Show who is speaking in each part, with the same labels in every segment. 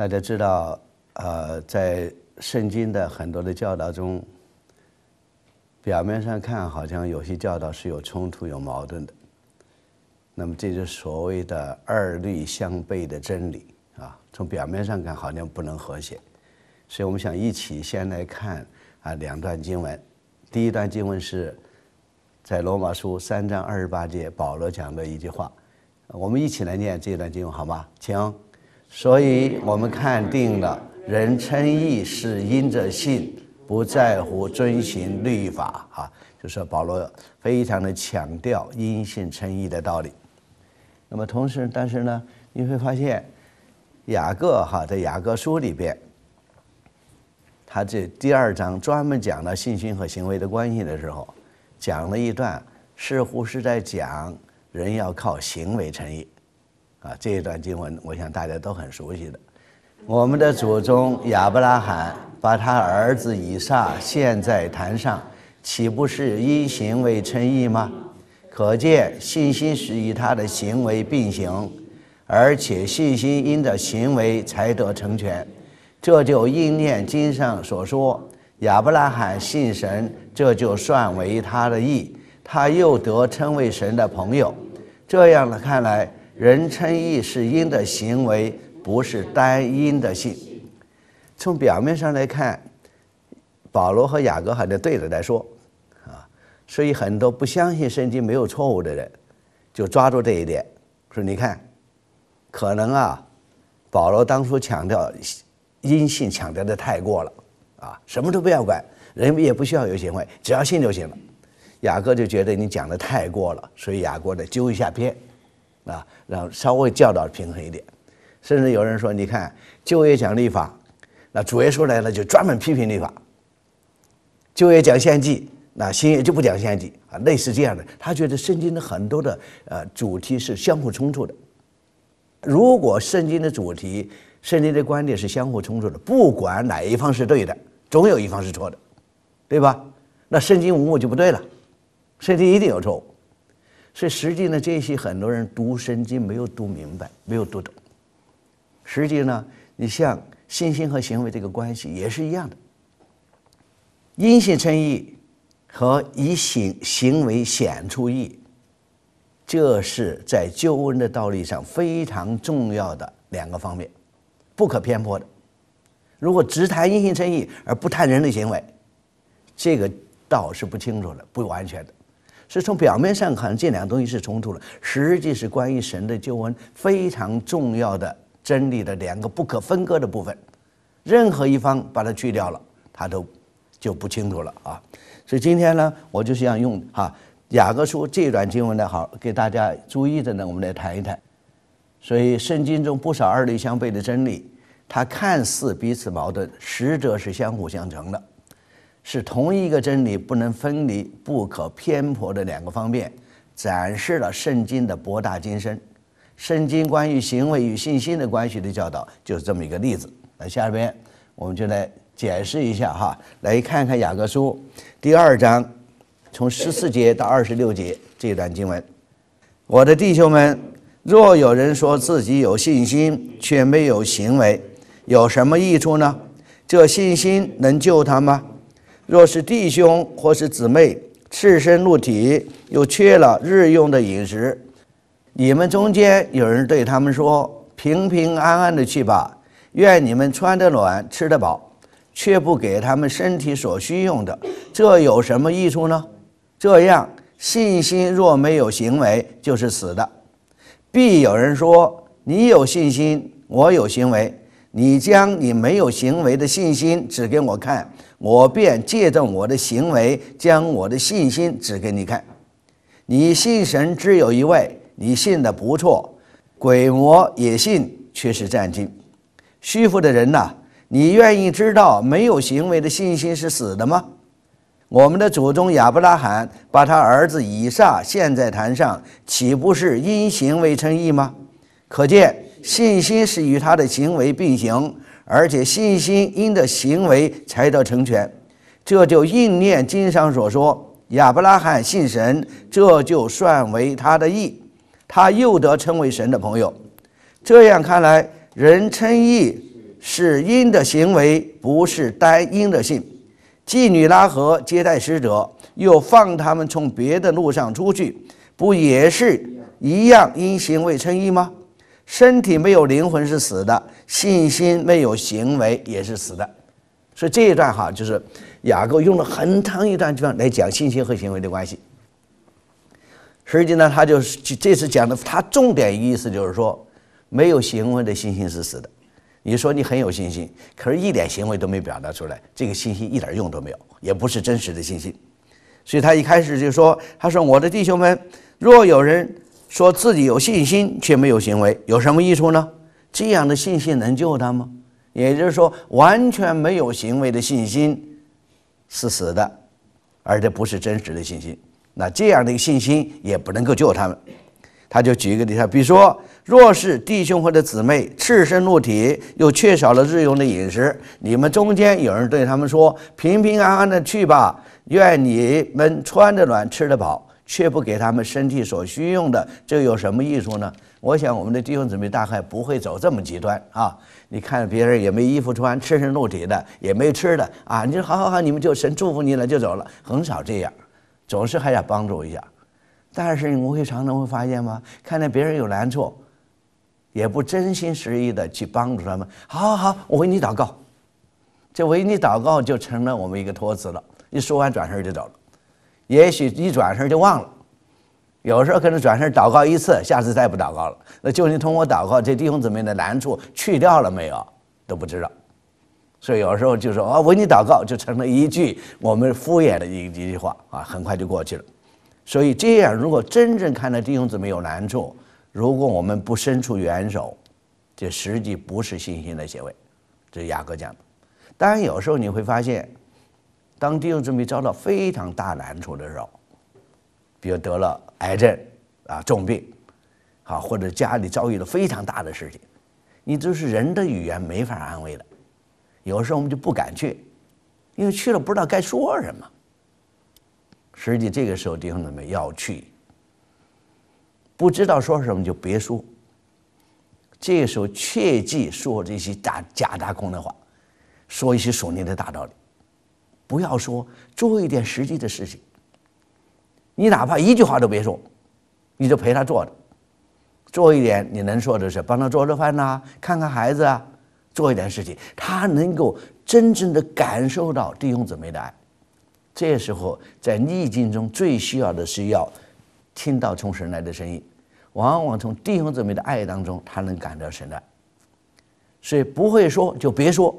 Speaker 1: 大家知道，呃，在圣经的很多的教导中，表面上看好像有些教导是有冲突、有矛盾的。那么，这是所谓的二律相悖的真理啊。从表面上看好像不能和谐，所以我们想一起先来看啊两段经文。第一段经文是在罗马书三章二十八节保罗讲的一句话，我们一起来念这段经文好吗？请。所以我们看定了，人称义是因着信，不在乎遵循律法，哈，就是保罗非常的强调因信称义的道理。那么同时，但是呢，你会发现，雅各哈在雅各书里边，他这第二章专门讲了信心和行为的关系的时候，讲了一段，似乎是在讲人要靠行为称义。啊，这一段经文，我想大家都很熟悉的。我们的祖宗亚伯拉罕把他儿子以撒献在坛上，岂不是因行为称义吗？可见信心是以他的行为并行，而且信心因着行为才得成全。这就应念经上所说，亚伯拉罕信神，这就算为他的义，他又得称为神的朋友。这样的看来。人称义是因的行为，不是单因的性。从表面上来看，保罗和雅各还像对着在说，啊，所以很多不相信圣经没有错误的人，就抓住这一点，说你看，可能啊，保罗当初强调阴性强调的太过了，啊，什么都不要管，人们也不需要有行为，只要信就行了。雅各就觉得你讲的太过了，所以雅各的纠一下偏。啊，然后稍微教导平衡一点，甚至有人说：“你看，就业讲立法，那主耶稣来了就专门批评立法；就业讲献祭，那新约就不讲献祭啊。”类似这样的，他觉得圣经的很多的呃主题是相互冲突的。如果圣经的主题、圣经的观点是相互冲突的，不管哪一方是对的，总有一方是错的，对吧？那圣经无误就不对了，圣经一定有错误。所以，实际呢，这些很多人读《圣经》没有读明白，没有读懂。实际呢，你像信心和行为这个关系也是一样的，因信称义和以行行为显出义，这是在救恩的道理上非常重要的两个方面，不可偏颇的。如果只谈因信称义而不谈人的行为，这个道是不清楚的，不完全的。是从表面上看，这两个东西是冲突了，实际是关于神的救恩非常重要的真理的两个不可分割的部分。任何一方把它去掉了，他都就不清楚了啊。所以今天呢，我就是要用哈雅各书这段经文的好，给大家注意的呢，我们来谈一谈。所以圣经中不少二律相悖的真理，它看似彼此矛盾，实则是相互相成的。是同一个真理不能分离、不可偏颇的两个方面，展示了圣经的博大精深。圣经关于行为与信心的关系的教导就是这么一个例子。那下边我们就来解释一下哈，来看看雅各书第二章从十四 节到二十六节这段经文。我的弟兄们，若有人说自己有信心却没有行为，有什么益处呢？这信心能救他吗？若是弟兄或是姊妹赤身露体，又缺了日用的饮食，你们中间有人对他们说：“平平安安的去吧，愿你们穿得暖，吃得饱，却不给他们身体所需用的，这有什么益处呢？”这样信心若没有行为，就是死的。必有人说：“你有信心，我有行为。”你将你没有行为的信心指给我看。我便借着我的行为，将我的信心指给你看。你信神只有一位，你信的不错，鬼魔也信，却是占尽。虚浮的人呐，你愿意知道没有行为的信心是死的吗？我们的祖宗亚伯拉罕把他儿子以撒献在坛上，岂不是因行为称义吗？可见信心是与他的行为并行。而且信心因的行为才得成全，这就应念经上所说，亚伯拉罕信神，这就算为他的义，他又得称为神的朋友。这样看来，人称义是因的行为，不是单因的信。妓女拉合接待使者，又放他们从别的路上出去，不也是一样因行为称义吗？身体没有灵魂是死的，信心没有行为也是死的。所以这一段哈，就是雅各用了很长一段地方来讲信心和行为的关系。实际呢，他就是这次讲的，他重点意思就是说，没有行为的信心是死的。你说你很有信心，可是一点行为都没表达出来，这个信心一点用都没有，也不是真实的信心。所以他一开始就说：“他说我的弟兄们，若有人。”说自己有信心却没有行为，有什么益处呢？这样的信心能救他吗？也就是说，完全没有行为的信心是死的，而这不是真实的信心。那这样的一个信心也不能够救他们。他就举一个例子，比如说，若是弟兄或者姊妹赤身露体，又缺少了日用的饮食，你们中间有人对他们说：“平平安安的去吧，愿你们穿得暖，吃得饱。”却不给他们身体所需用的，这有什么益处呢？我想我们的弟兄姊妹大概不会走这么极端啊！你看别人也没衣服穿，赤身露体的，也没吃的啊！你说好好好，你们就神祝福你了，就走了，很少这样，总是还要帮助一下。但是我会常常会发现吗？看见别人有难处，也不真心实意的去帮助他们。好好好，我为你祷告，这为你祷告就成了我们一个托词了，一说完转身就走了。也许一转身就忘了，有时候可能转身祷告一次，下次再不祷告了。那就你通过祷告，这弟兄姊妹的难处去掉了没有都不知道。所以有时候就说啊，为你祷告，就成了一句我们敷衍的一一句话啊，很快就过去了。所以这样，如果真正看到弟兄姊妹有难处，如果我们不伸出援手，这实际不是信心的行为。这是雅各讲的。当然有时候你会发现。当弟兄姊妹遭到非常大难处的时候，比如得了癌症啊、重病，啊，或者家里遭遇了非常大的事情，你就是人的语言没法安慰的。有时候我们就不敢去，因为去了不知道该说什么。实际这个时候，弟兄姊妹要去，不知道说什么就别说。这个时候切忌说这些假假大空的话，说一些耸立的大道理。不要说，做一点实际的事情。你哪怕一句话都别说，你就陪他坐着，做一点你能说的是，帮他做做饭呐，看看孩子啊，做一点事情，他能够真正的感受到弟兄姊妹的爱。这时候在逆境中最需要的是要听到从神来的声音，往往从弟兄姊妹的爱当中，他能感到神来。所以不会说就别说，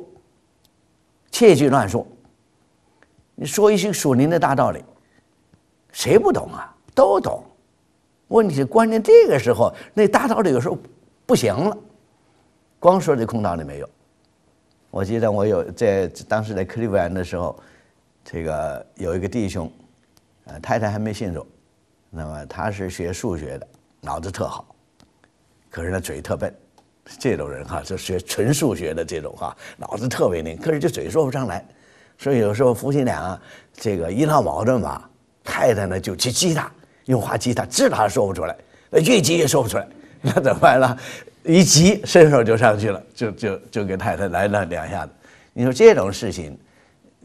Speaker 1: 切忌乱说。你说一些属灵的大道理，谁不懂啊？都懂。问题关键这个时候，那大道理有时候不行了，光说这空道理没有。我记得我有在当时在克利夫兰的时候，这个有一个弟兄，呃，太太还没信主，那么他是学数学的，脑子特好，可是呢嘴特笨。这种人哈，就学纯数学的这种哈，脑子特别灵，可是就嘴说不上来。所以有时候夫妻俩这个一闹矛盾吧，太太呢就去激他，用话激他，激他说不出来，越激越说不出来，那怎么办呢？一急伸手就上去了，就就就给太太来了两下子。你说这种事情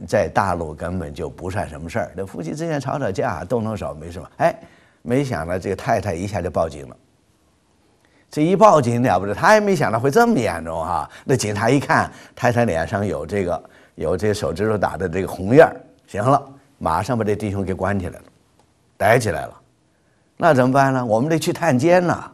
Speaker 1: 在大陆根本就不算什么事儿，那夫妻之间吵吵架动动手没什么。哎，没想到这个太太一下就报警了，这一报警了不得，他也没想到会这么严重啊。那警察一看太太脸上有这个。有这个手指头打的这个红印儿，行了，马上把这弟兄给关起来了，逮起来了，那怎么办呢？我们得去探监呢。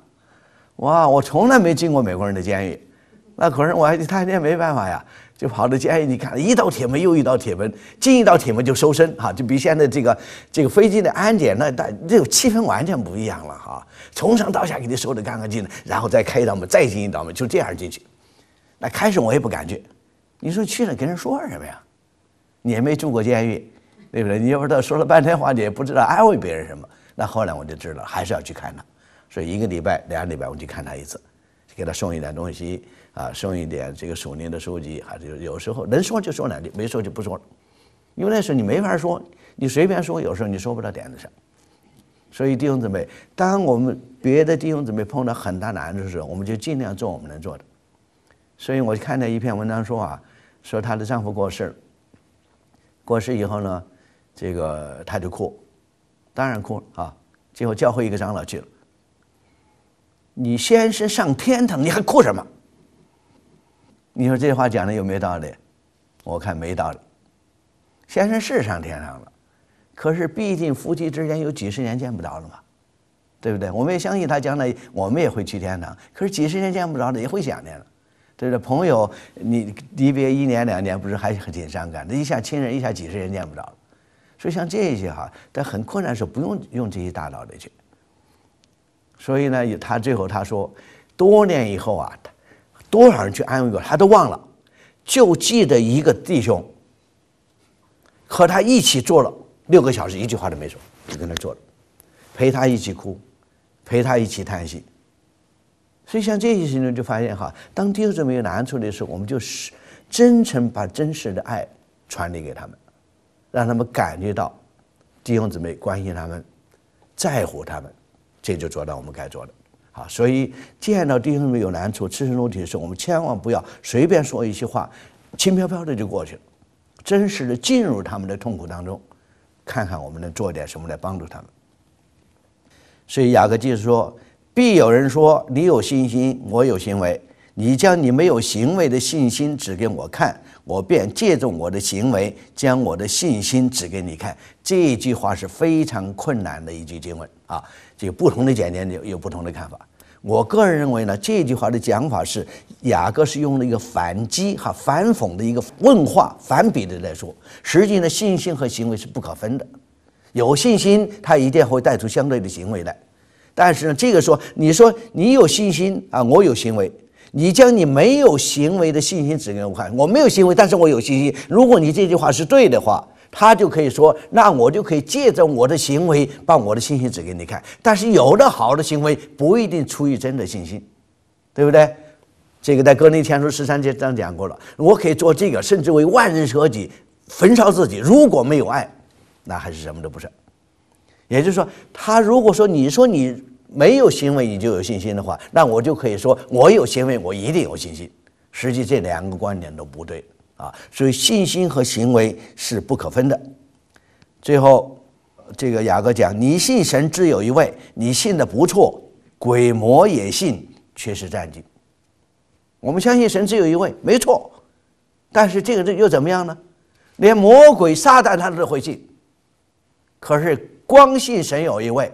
Speaker 1: 哇，我从来没进过美国人的监狱，那可是我还探监没办法呀，就跑到监狱，你看一道铁门又一道铁门，进一道铁门就搜身哈，就比现在这个这个飞机的安检那大，这个气氛完全不一样了哈，从上到下给你收的干干净净，然后再开一道门再进一道门，就这样进去。那开始我也不敢去。你说去了跟人说什么呀？你也没住过监狱，对不对？你也不知道说了半天话，你也不知道安慰别人什么。那后来我就知道还是要去看他，所以一个礼拜、两礼拜我就看他一次，给他送一点东西啊，送一点这个属灵的书籍，还是有时候能说就说两句，没说就不说了。因为那时候你没法说，你随便说，有时候你说不到点子上。所以弟兄姊妹，当我们别的弟兄姊妹碰到很大难的时候，我们就尽量做我们能做的。所以我看到一篇文章说啊。说她的丈夫过世了，过世以后呢，这个她就哭，当然哭了啊。最后教会一个长老去了，你先生上天堂，你还哭什么？你说这话讲的有没有道理？我看没道理。先生是上天堂了，可是毕竟夫妻之间有几十年见不着了嘛，对不对？我们也相信他将来，我们也会去天堂，可是几十年见不着了，也会想念了。这个朋友，你离别一年两年，不是还很挺伤感？的？一下亲人一下几十年念不着了，所以像这些哈，但很困难时候不用用这些大道理去。所以呢，他最后他说，多年以后啊，多少人去安慰过他都忘了，就记得一个弟兄，和他一起坐了六个小时，一句话都没说，就跟他坐着，陪他一起哭，陪他一起叹息。所以，像这些行动就发现哈，当弟兄姊妹有难处的时候，我们就是真诚把真实的爱传递给他们，让他们感觉到弟兄姊妹关心他们，在乎他们，这就做到我们该做的。好，所以见到弟兄姊妹有难处、赤身裸体的时候，我们千万不要随便说一些话，轻飘飘的就过去了，真实的进入他们的痛苦当中，看看我们能做点什么来帮助他们。所以雅各就说。必有人说你有信心，我有行为。你将你没有行为的信心指给我看，我便借助我的行为将我的信心指给你看。这一句话是非常困难的一句经文啊，就不同的简点有有不同的看法。我个人认为呢，这句话的讲法是雅各是用了一个反击和反讽的一个问话反比的来说。实际呢，信心和行为是不可分的，有信心他一定会带出相对的行为来。但是呢，这个说，你说你有信心啊，我有行为，你将你没有行为的信心指给我看，我没有行为，但是我有信心。如果你这句话是对的话，他就可以说，那我就可以借着我的行为把我的信心指给你看。但是有的好的行为不一定出于真的信心，对不对？这个在《格林天书》十三节章讲过了。我可以做这个，甚至为万人舍己焚烧自己。如果没有爱，那还是什么都不是。也就是说，他如果说你说你没有行为，你就有信心的话，那我就可以说，我有行为，我一定有信心。实际这两个观点都不对啊，所以信心和行为是不可分的。最后，这个雅各讲，你信神只有一位，你信的不错，鬼魔也信，却是战绩。我们相信神只有一位，没错，但是这个又怎么样呢？连魔鬼撒旦他都会信，可是。光信神有一位，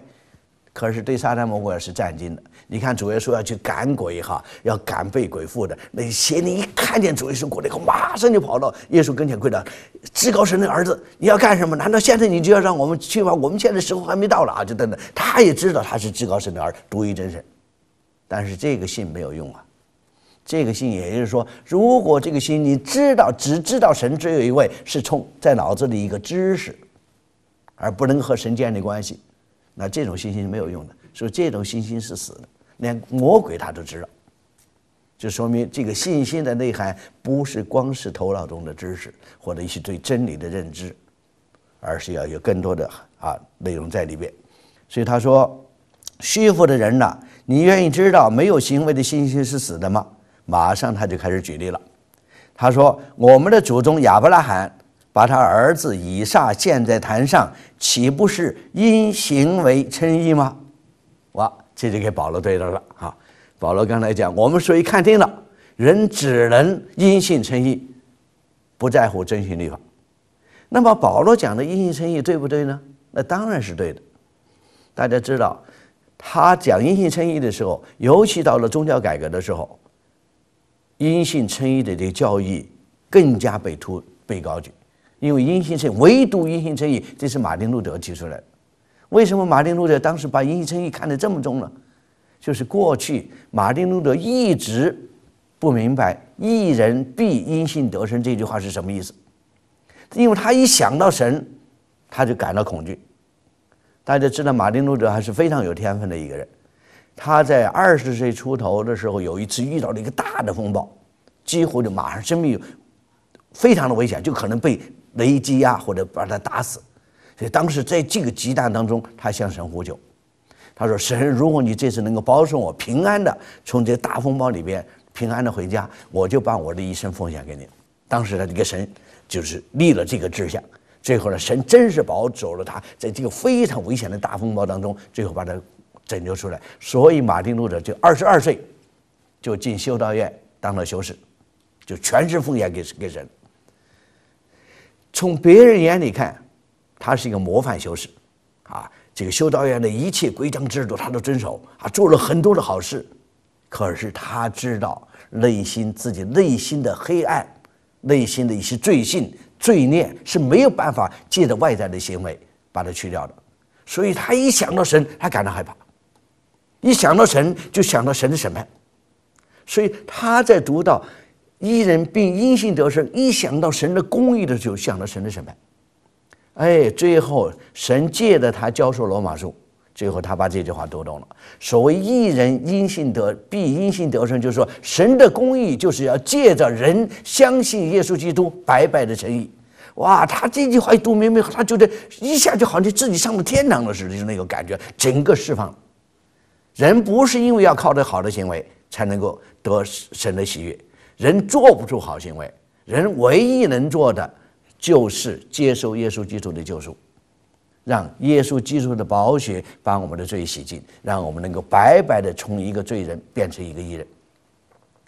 Speaker 1: 可是对撒旦魔鬼也是战惊的。你看主耶稣要去赶鬼哈，要赶背鬼附的，那些你一看见主耶稣过来，后，马上就跑到耶稣跟前跪着。至高神的儿子，你要干什么？难道现在你就要让我们去吗？我们现在时候还没到了啊，就等等。他也知道他是至高神的儿子，独一真神，但是这个信没有用啊。这个信也就是说，如果这个信你知道，只知道神只有一位，是从在脑子里一个知识。而不能和神建立关系，那这种信心是没有用的，所以这种信心是死的，连魔鬼他都知道，就说明这个信心的内涵不是光是头脑中的知识或者一些对真理的认知，而是要有更多的啊内容在里边。所以他说：“虚浮的人呢，你愿意知道没有行为的信心是死的吗？”马上他就开始举例了，他说：“我们的祖宗亚伯拉罕。”把他儿子以撒献在坛上，岂不是因行为称义吗？哇，这就给保罗对着了啊！保罗刚才讲，我们所以看定了，人只能因信称义，不在乎真心律法。那么保罗讲的因信称义对不对呢？那当然是对的。大家知道，他讲因信称义的时候，尤其到了宗教改革的时候，因信称义的这个教义更加被突被高举。因为因信称唯独因信称义，这是马丁路德提出来的。为什么马丁路德当时把因信称义看得这么重呢？就是过去马丁路德一直不明白“一人必因信得生”这句话是什么意思，因为他一想到神，他就感到恐惧。大家知道，马丁路德还是非常有天分的一个人。他在二十岁出头的时候，有一次遇到了一个大的风暴，几乎就马上生命非常的危险，就可能被。雷击呀，或者把他打死，所以当时在这个急难当中，他向神呼救，他说：“神，如果你这次能够保送我平安的从这个大风暴里边平安的回家，我就把我的一生奉献给你。”当时他这个神就是立了这个志向。最后呢，神真是保走了他，在这个非常危险的大风暴当中，最后把他拯救出来。所以，马丁路德就二十二岁就进修道院当了修士，就全是奉献给给神。从别人眼里看，他是一个模范修士，啊，这个修道院的一切规章制度他都遵守，啊，做了很多的好事。可是他知道内心自己内心的黑暗，内心的一些罪性罪孽是没有办法借着外在的行为把它去掉的。所以，他一想到神，他感到害怕；一想到神，就想到神的审判。所以，他在读到。一人并阴性得胜，一想到神的公义的时候，想到神的审判，哎，最后神借着他教授罗马书，最后他把这句话读懂了。所谓一人阴性得必阴性得胜，就是说神的公义就是要借着人相信耶稣基督白白的诚意。哇，他这句话一读明白，他觉得一下就好像自己上了天堂了似的，就那个感觉，整个释放。人不是因为要靠着好的行为才能够得神的喜悦。人做不出好行为，人唯一能做的就是接受耶稣基督的救赎，让耶稣基督的宝血把我们的罪洗净，让我们能够白白的从一个罪人变成一个义人。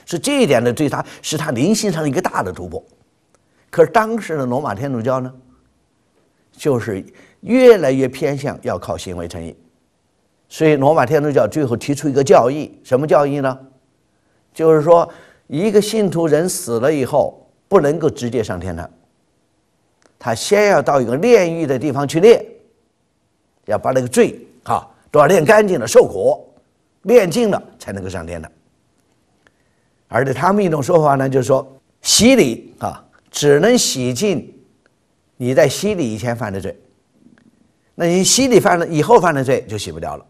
Speaker 1: 是这一点呢，对他是他灵性上的一个大的突破。可是当时的罗马天主教呢，就是越来越偏向要靠行为成义，所以罗马天主教最后提出一个教义，什么教义呢？就是说。一个信徒人死了以后，不能够直接上天堂，他先要到一个炼狱的地方去炼，要把那个罪哈都要炼干净了，受苦炼净了才能够上天的。而且他们一种说法呢，就是说洗礼啊，只能洗净你在洗礼以前犯的罪，那你洗礼犯了以后犯的罪就洗不掉了。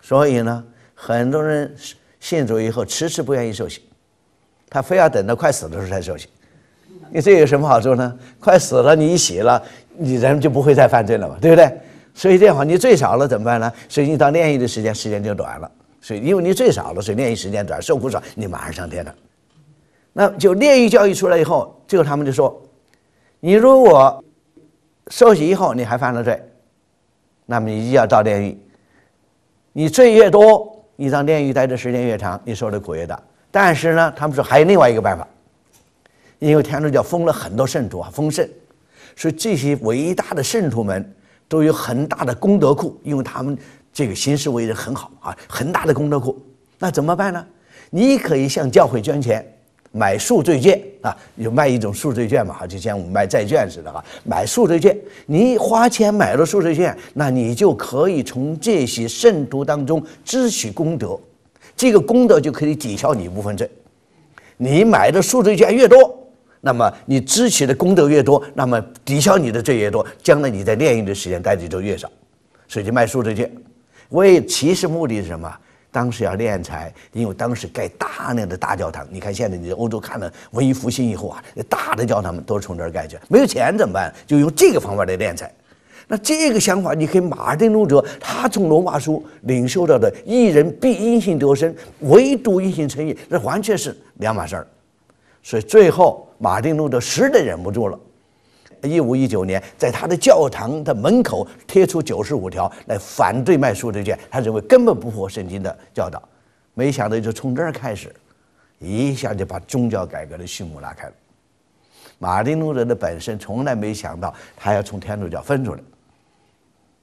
Speaker 1: 所以呢，很多人信主以后迟迟不愿意受洗。他非要等到快死的时候才受刑，你这有什么好处呢？快死了，你一洗了，你人就不会再犯罪了嘛，对不对？所以这样话，你最少了怎么办呢？所以你到炼狱的时间时间就短了，所以因为你最少了，所以炼狱时间短，受苦少，你马上上天堂。那就炼狱教育出来以后，最后他们就说，你如果受刑以后你还犯了罪，那么你定要到炼狱。你罪越多，你到炼狱待的时间越长，你受的苦越大。但是呢，他们说还有另外一个办法，因为天主教封了很多圣徒啊，封圣，所以这些伟大的圣徒们都有很大的功德库，因为他们这个行事为人很好啊，很大的功德库。那怎么办呢？你可以向教会捐钱，买赎罪券啊，有卖一种赎罪券嘛，哈，就像我们卖债券似的哈，买赎罪券。你花钱买了赎罪券，那你就可以从这些圣徒当中支取功德。这个功德就可以抵消你一部分罪，你买的赎罪券越多，那么你支起的功德越多，那么抵消你的罪越多，将来你在炼狱的时间待的就越少，所以就卖赎罪券，为其实目的是什么？当时要敛财，因为当时盖大量的大教堂，你看现在你在欧洲看了文艺复兴以后啊，大的教堂都是从这儿盖去，没有钱怎么办？就用这个方法来敛财。那这个想法，你以马丁路德，他从罗马书领受到的“一人必因信得生”，唯独因信称义，那完全是两码事儿。所以最后马丁路德实在忍不住了，一五一九年，在他的教堂的门口贴出九十五条来反对卖书这件，他认为根本不符合圣经的教导。没想到就从这儿开始，一下就把宗教改革的序幕拉开了。马丁路德的本身从来没想到他要从天主教分出来。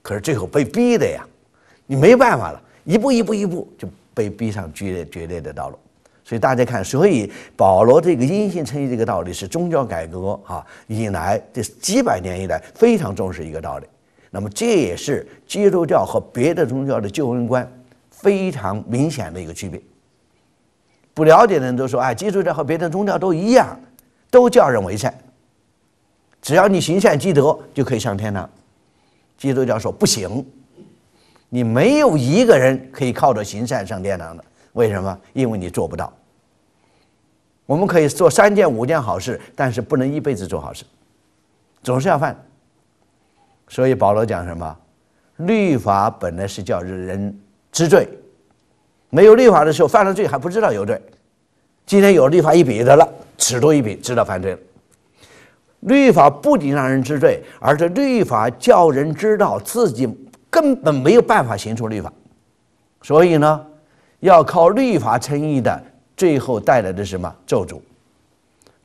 Speaker 1: 可是最后被逼的呀，你没办法了，一步一步一步就被逼上绝绝裂的道路。所以大家看，所以保罗这个阴性称义这个道理是宗教改革啊以来这几百年以来非常重视一个道理。那么这也是基督教和别的宗教的救恩观非常明显的一个区别。不了解的人都说哎，基督教和别的宗教都一样，都叫人为善，只要你行善积德就可以上天堂。基督教说不行，你没有一个人可以靠着行善上天堂的。为什么？因为你做不到。我们可以做三件五件好事，但是不能一辈子做好事，总是要犯。所以保罗讲什么？律法本来是叫人知罪，没有律法的时候犯了罪还不知道有罪，今天有律法一比得了，尺度一比知道犯罪了。律法不仅让人知罪，而且律法叫人知道自己根本没有办法行出律法，所以呢，要靠律法称义的最后带来的什么咒诅？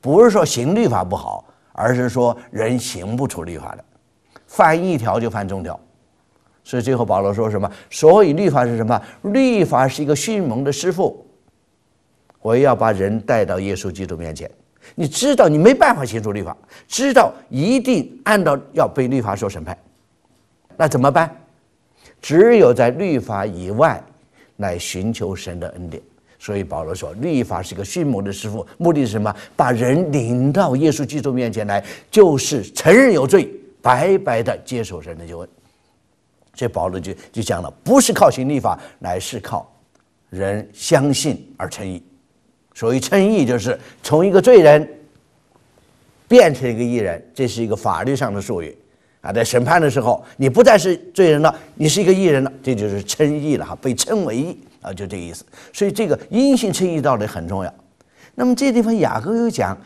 Speaker 1: 不是说行律法不好，而是说人行不出律法的，犯一条就犯众条，所以最后保罗说什么？所以律法是什么？律法是一个迅猛的师傅，我要把人带到耶稣基督面前。你知道你没办法协助律法，知道一定按照要被律法所审判，那怎么办？只有在律法以外来寻求神的恩典。所以保罗说，律法是一个迅猛的师傅，目的是什么？把人领到耶稣基督面前来，就是承认有罪，白白的接受神的救恩。所以保罗就就讲了，不是靠行律法来，是靠人相信而成义。所谓称义，就是从一个罪人变成一个义人，这是一个法律上的术语，啊，在审判的时候，你不再是罪人了，你是一个义人了，这就是称义了，哈，被称为义啊，就这意思。所以这个阴性称义道理很重要。那么这地方雅各又讲，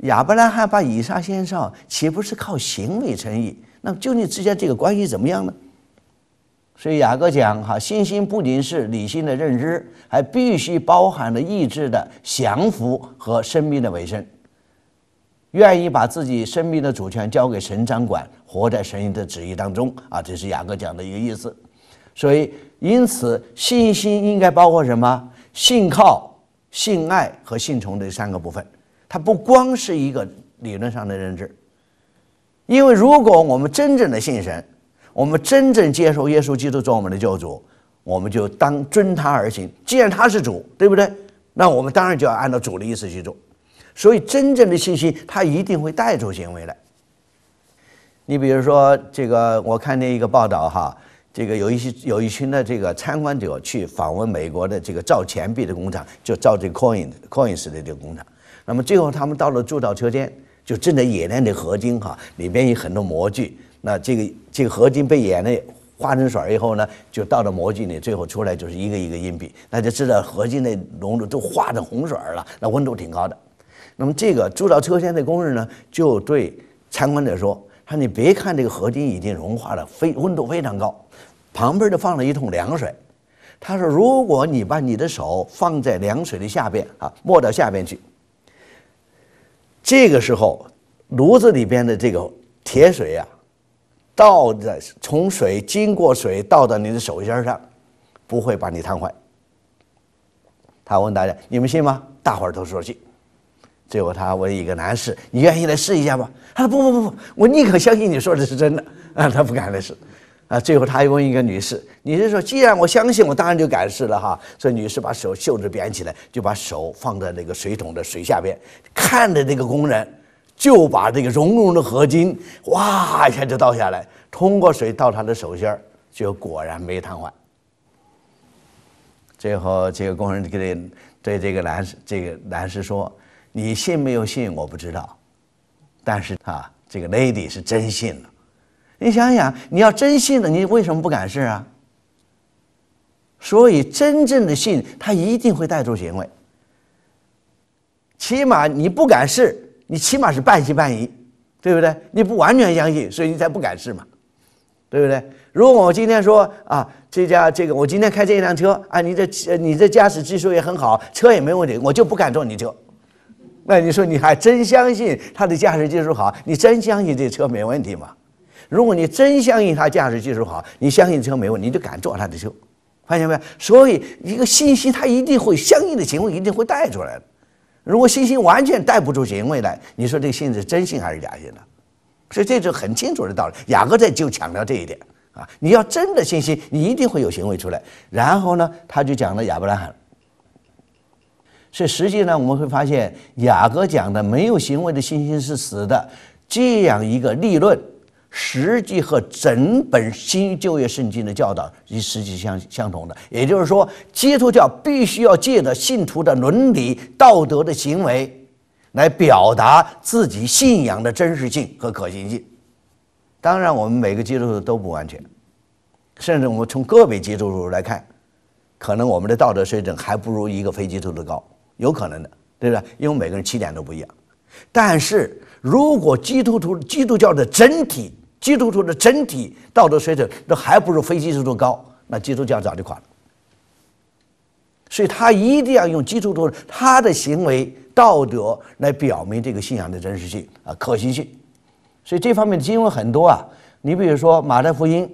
Speaker 1: 亚伯拉罕把以撒先上，岂不是靠行为称义？那么究竟之间这个关系怎么样呢？所以雅各讲哈，信心不仅是理性的认知，还必须包含了意志的降服和生命的委身，愿意把自己生命的主权交给神掌管，活在神的旨意当中啊！这是雅各讲的一个意思。所以，因此信心应该包括什么？信靠、信爱和信从这三个部分。它不光是一个理论上的认知，因为如果我们真正的信神。我们真正接受耶稣基督做我们的救主，我们就当遵他而行。既然他是主，对不对？那我们当然就要按照主的意思去做。所以真正的信心，他一定会带出行为来。你比如说，这个我看见一个报道哈，这个有一些有一群的这个参观者去访问美国的这个造钱币的工厂，就造这个 coin coins 的这个工厂。那么最后他们到了铸造车间，就正在冶炼的合金哈，里面有很多模具。那这个这个合金被眼泪化成水儿以后呢，就倒到模具里，最后出来就是一个一个硬币。大家知道合金的熔度都化成红水了，那温度挺高的。那么这个铸造车间的工人呢，就对参观者说：“他说你别看这个合金已经融化了，非温度非常高，旁边就放了一桶凉水。他说，如果你把你的手放在凉水的下边啊，没到下边去，这个时候炉子里边的这个铁水呀。”倒的从水经过水倒到你的手心上，不会把你烫坏。他问大家：“你们信吗？”大伙儿都说信。最后他问一个男士：“你愿意来试一下吗？”他说：“不不不不，我宁可相信你说的是真的。”啊，他不敢来试。啊，最后他又问一个女士：“女士说，既然我相信，我当然就敢试了哈。”所以女士把手袖子扁起来，就把手放在那个水桶的水下边，看着那个工人。就把这个熔融的合金哇一下就倒下来，通过水到他的手心儿，就果然没瘫痪。最后，这个工人给对这个男士，这个男士说：“你信没有信，我不知道，但是啊，这个 lady 是真信了。你想想，你要真信了，你为什么不敢试啊？所以，真正的信，他一定会带出行为。起码你不敢试。”你起码是半信半疑，对不对？你不完全相信，所以你才不敢试嘛，对不对？如果我今天说啊，这家这个，我今天开这一辆车啊，你这你这驾驶技术也很好，车也没问题，我就不敢坐你车。那你说你还真相信他的驾驶技术好？你真相信这车没问题吗？如果你真相信他驾驶技术好，你相信车没问题，你就敢坐他的车。发现没有？所以一个信息，它一定会相应的情况一定会带出来的。如果信心完全带不出行为来，你说这个信是真信还是假信呢？所以这是很清楚的道理。雅各在就强调这一点啊，你要真的信心，你一定会有行为出来。然后呢，他就讲了亚伯拉罕。所以实际上我们会发现雅各讲的没有行为的信心是死的这样一个立论。实际和整本《新就业圣经》的教导与实际相相同的，也就是说，基督教必须要借着信徒的伦理道德的行为，来表达自己信仰的真实性和可行性。当然，我们每个基督徒都不完全，甚至我们从个别基督徒来看，可能我们的道德水准还不如一个非基督徒高，有可能的，对不对？因为每个人起点都不一样。但是如果基督徒基督教的整体，基督徒的整体道德水准都还不如非基督徒高，那基督教早就垮了。所以他一定要用基督徒他的行为道德来表明这个信仰的真实性啊可行性。所以这方面的经文很多啊。你比如说马太福音，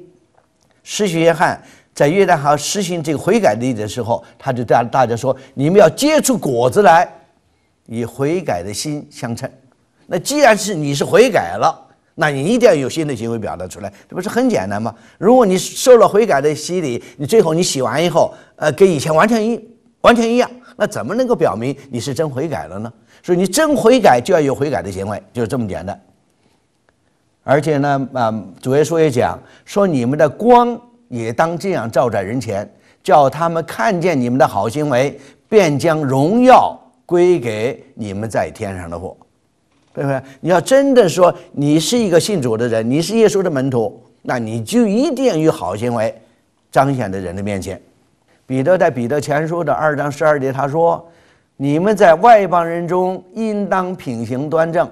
Speaker 1: 施洗约翰在约旦河实行这个悔改的意的时候，他就大大家说：“你们要结出果子来，以悔改的心相称。”那既然是你是悔改了。那你一定要有新的行为表达出来，这不是很简单吗？如果你受了悔改的洗礼，你最后你洗完以后，呃，跟以前完全一完全一样，那怎么能够表明你是真悔改了呢？所以你真悔改就要有悔改的行为，就这么简单。而且呢，啊，主耶稣也讲说，你们的光也当这样照在人前，叫他们看见你们的好行为，便将荣耀归给你们在天上的父。对不对？你要真的说你是一个信主的人，你是耶稣的门徒，那你就一定要有好行为，彰显在人的面前。彼得在《彼得前书》的二章十二节他说：“你们在外邦人中应当品行端正，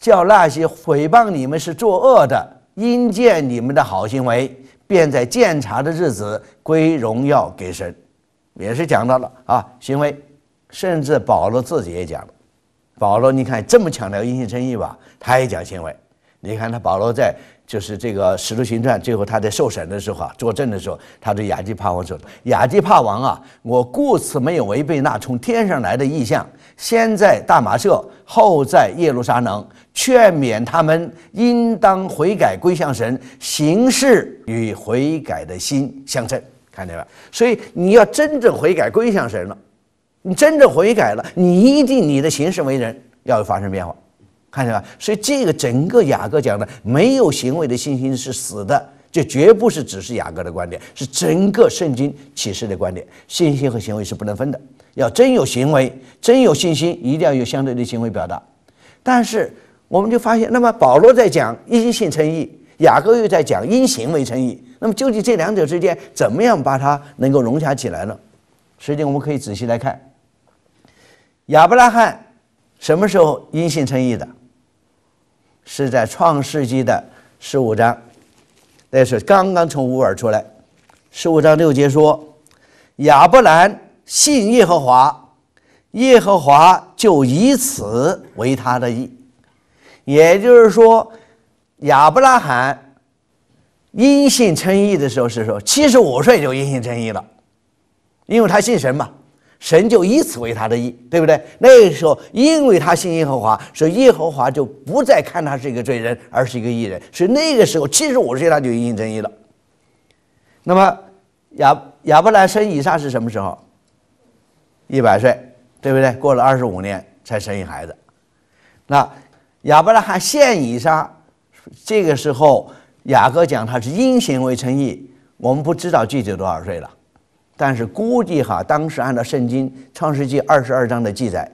Speaker 1: 叫那些毁谤你们是作恶的，因见你们的好行为，便在鉴察的日子归荣耀给神。”也是讲到了啊，行为，甚至保罗自己也讲了。保罗，你看这么强调因信称义吧，他也讲行为。你看他保罗在就是这个使徒行传，最后他在受审的时候啊，作证的时候，他对亚基帕王说：“亚基帕王啊，我故此没有违背那从天上来的意象，先在大马舍，后在耶路撒冷，劝勉他们应当悔改归向神，行事与悔改的心相称。”看见没所以你要真正悔改归向神了。你真的悔改了，你一定你的行事为人要有发生变化，看见吧？所以这个整个雅各讲的，没有行为的信心是死的，这绝不是只是雅各的观点，是整个圣经启示的观点。信心和行为是不能分的，要真有行为，真有信心，一定要有相对的行为表达。但是我们就发现，那么保罗在讲因信称义，雅各又在讲因行为称义，那么究竟这两者之间怎么样把它能够融洽起来呢？实际我们可以仔细来看。亚伯拉罕什么时候因信称义的？是在创世纪的十五章，那是刚刚从乌尔出来。十五章六节说：“亚伯兰信耶和华，耶和华就以此为他的义。”也就是说，亚伯拉罕因信称义的时候是说七十五岁就因信称义了，因为他信神嘛。神就以此为他的义，对不对？那个时候，因为他信耶和华，所以耶和华就不再看他是一个罪人，而是一个义人。所以那个时候，七十五岁他就应经正义了。那么亚亚伯拉生以撒是什么时候？一百岁，对不对？过了二十五年才生一孩子。那亚伯拉罕现以撒，这个时候雅各讲他是因行为成义，我们不知道具体多少岁了。但是估计哈，当时按照圣经创世纪二十二章的记载，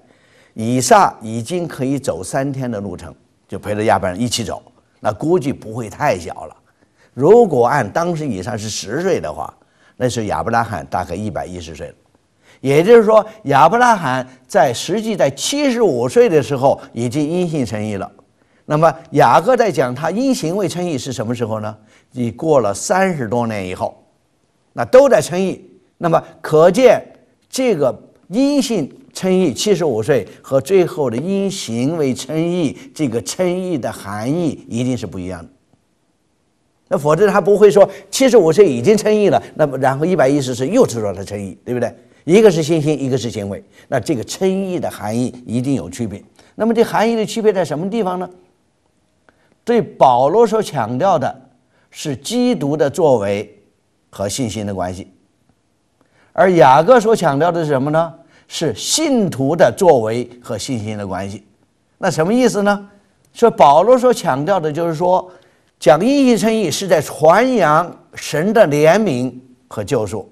Speaker 1: 以撒已经可以走三天的路程，就陪着亚伯人一起走。那估计不会太小了。如果按当时以撒是十岁的话，那时亚伯拉罕大概一百一十岁了。也就是说，亚伯拉罕在实际在七十五岁的时候已经因信称义了。那么雅各在讲他因行为称义是什么时候呢？已过了三十多年以后，那都在称义。那么可见，这个阴性称义七十五岁和最后的因行为称义，这个称义的含义一定是不一样的。那否则他不会说七十五岁已经称义了，那么然后一百一十岁又知道他称义，对不对？一个是信心，一个是行为，那这个称义的含义一定有区别。那么这含义的区别在什么地方呢？对保罗所强调的是基督的作为和信心的关系。而雅各所强调的是什么呢？是信徒的作为和信心的关系。那什么意思呢？说保罗所强调的就是说，讲义行称义是在传扬神的怜悯和救赎，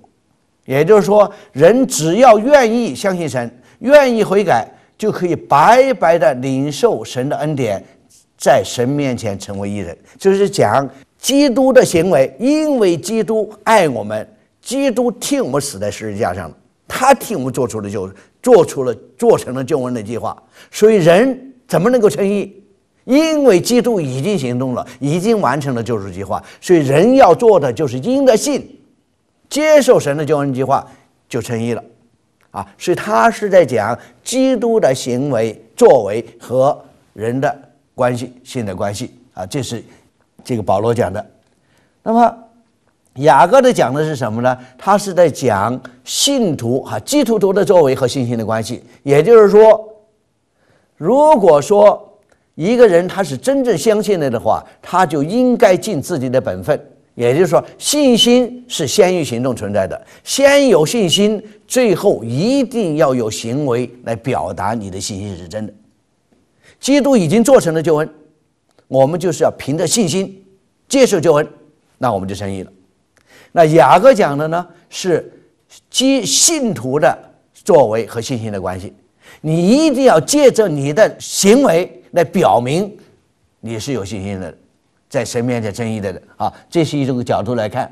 Speaker 1: 也就是说，人只要愿意相信神，愿意悔改，就可以白白的领受神的恩典，在神面前成为义人。就是讲基督的行为，因为基督爱我们。基督替我们死在十字架上了，他替我们做出了救，做出了做成了救恩的计划。所以人怎么能够称义？因为基督已经行动了，已经完成了救赎计划。所以人要做的就是因着信，接受神的救恩计划就称义了。啊，所以他是在讲基督的行为作为和人的关系，性的关系啊。这是这个保罗讲的。那么。雅各的讲的是什么呢？他是在讲信徒哈基督徒的作为和信心的关系。也就是说，如果说一个人他是真正相信了的话，他就应该尽自己的本分。也就是说，信心是先于行动存在的，先有信心，最后一定要有行为来表达你的信心是真的。基督已经做成了救恩，我们就是要凭着信心接受救恩，那我们就生义了。那雅各讲的呢，是基信徒的作为和信心的关系。你一定要借着你的行为来表明你是有信心的，在神面前正义的人啊，这是一种角度来看。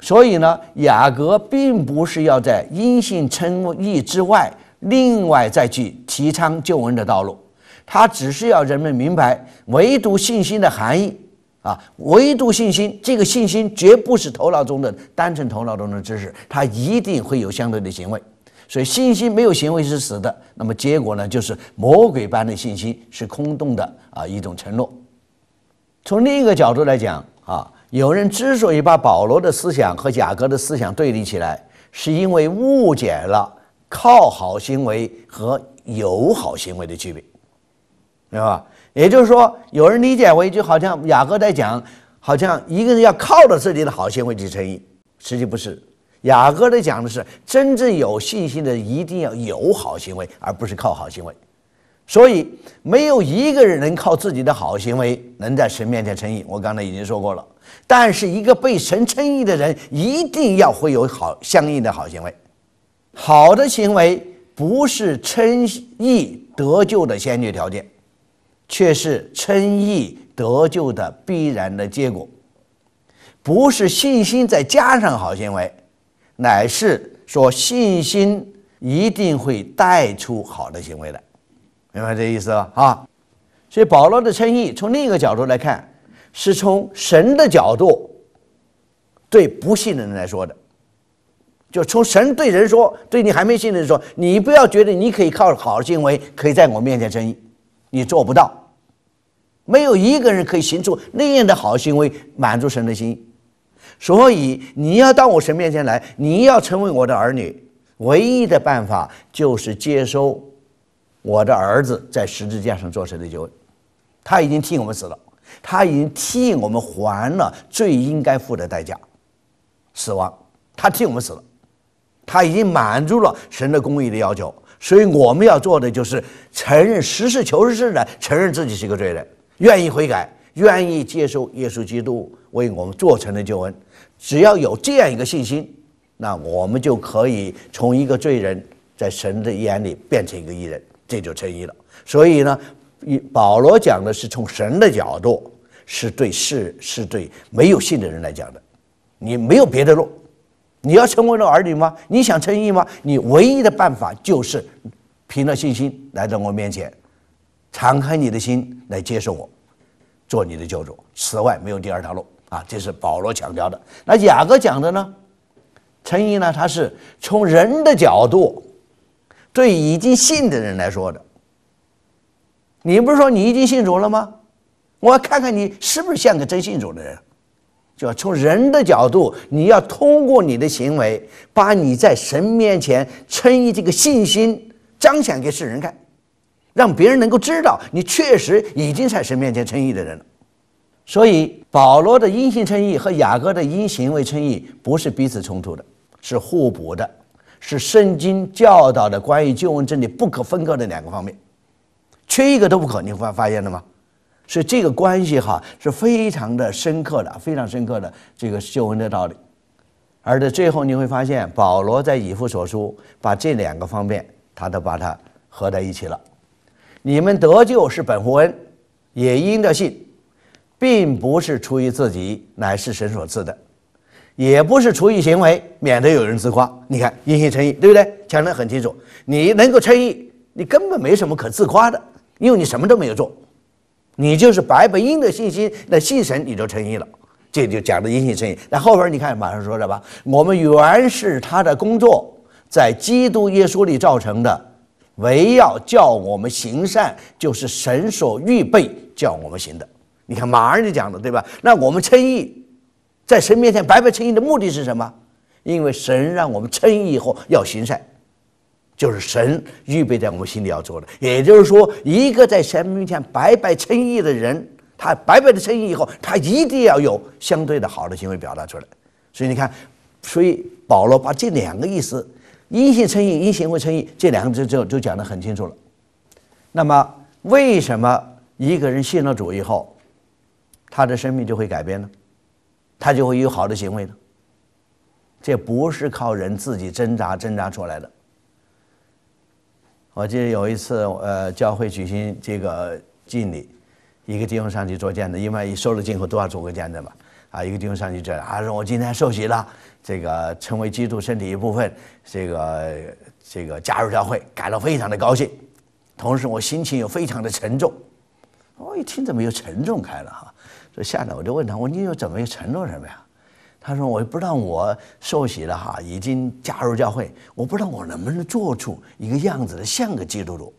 Speaker 1: 所以呢，雅各并不是要在因信称义之外，另外再去提倡救恩的道路，他只是要人们明白唯独信心的含义。啊，唯独信心，这个信心绝不是头脑中的单纯头脑中的知识，它一定会有相对的行为。所以信心没有行为是死的。那么结果呢，就是魔鬼般的信心是空洞的啊，一种承诺。从另一个角度来讲啊，有人之所以把保罗的思想和雅各的思想对立起来，是因为误解了靠好行为和友好行为的区别，明白吧？也就是说，有人理解为，就好像雅各在讲，好像一个人要靠着自己的好行为去称义，实际不是。雅各在讲的是，真正有信心的一定要有好行为，而不是靠好行为。所以，没有一个人能靠自己的好行为能在神面前称义。我刚才已经说过了。但是，一个被神称义的人，一定要会有好相应的好行为。好的行为不是称义得救的先决条件。却是称义得救的必然的结果，不是信心再加上好行为，乃是说信心一定会带出好的行为的，明白这意思吧？啊，所以保罗的称义，从另一个角度来看，是从神的角度对不信的人来说的，就从神对人说，对你还没信的人说，你不要觉得你可以靠好行为可以在我面前称义，你做不到。没有一个人可以行出那样的好行为满足神的心，所以你要到我神面前来，你要成为我的儿女，唯一的办法就是接收我的儿子在十字架上做神的救恩，他已经替我们死了，他已经替我们还了最应该付的代价，死亡，他替我们死了，他已经满足了神的公义的要求，所以我们要做的就是承认实事求是的承认自己是一个罪人。愿意悔改，愿意接受耶稣基督为我们做成的救恩，只要有这样一个信心，那我们就可以从一个罪人，在神的眼里变成一个义人，这就称义了。所以呢，保罗讲的是从神的角度，是对是是对没有信的人来讲的。你没有别的路，你要成为了儿女吗？你想称义吗？你唯一的办法就是凭着信心来到我面前，敞开你的心来接受我。做你的救主，此外没有第二条路啊！这是保罗强调的。那雅各讲的呢？称毅呢？他是从人的角度，对已经信的人来说的。你不是说你已经信主了吗？我要看看你是不是像个真信主的人，就要从人的角度，你要通过你的行为，把你在神面前称义这个信心彰显给世人看。让别人能够知道你确实已经在神面前称义的人了，所以保罗的因信称义和雅各的因行为称义不是彼此冲突的，是互补的，是圣经教导的关于救恩真理不可分割的两个方面，缺一个都不可。你发发现了吗？所以这个关系哈是非常的深刻的，非常深刻的这个救恩的道理。而在最后你会发现，保罗在以父所书把这两个方面，他都把它合在一起了。你们得救是本乎恩，也因着信，并不是出于自己，乃是神所赐的；也不是出于行为，免得有人自夸。你看，因信称义，对不对？讲得很清楚。你能够称义，你根本没什么可自夸的，因为你什么都没有做，你就是白本因的信心那信神，你就称义了。这就讲的因信称义。那后边你看，马上说着吧，我们原是他的工作，在基督耶稣里造成的。唯要叫我们行善，就是神所预备叫我们行的。你看马儿就讲了，对吧？那我们称义，在神面前白白称义的目的是什么？因为神让我们称义以后要行善，就是神预备在我们心里要做的。也就是说，一个在神面前白白称义的人，他白白的称义以后，他一定要有相对的好的行为表达出来。所以你看，所以保罗把这两个意思。因信称义，因行为称义，这两个字就就讲的很清楚了。那么，为什么一个人信了主以后，他的生命就会改变呢？他就会有好的行为呢？这不是靠人自己挣扎挣扎出来的。我记得有一次，呃，教会举行这个敬礼，一个弟兄上去做见证，因为受了敬后都要做个见证嘛。啊，一个弟兄上去讲，啊，说我今天受洗了，这个成为基督身体一部分，这个这个加入教会，感到非常的高兴，同时我心情又非常的沉重，我一听怎么又沉重开了哈，所吓下来我就问他，我说你又怎么又沉重什么呀？他说我不知道我受洗了哈，已经加入教会，我不知道我能不能做出一个样子的像个基督徒，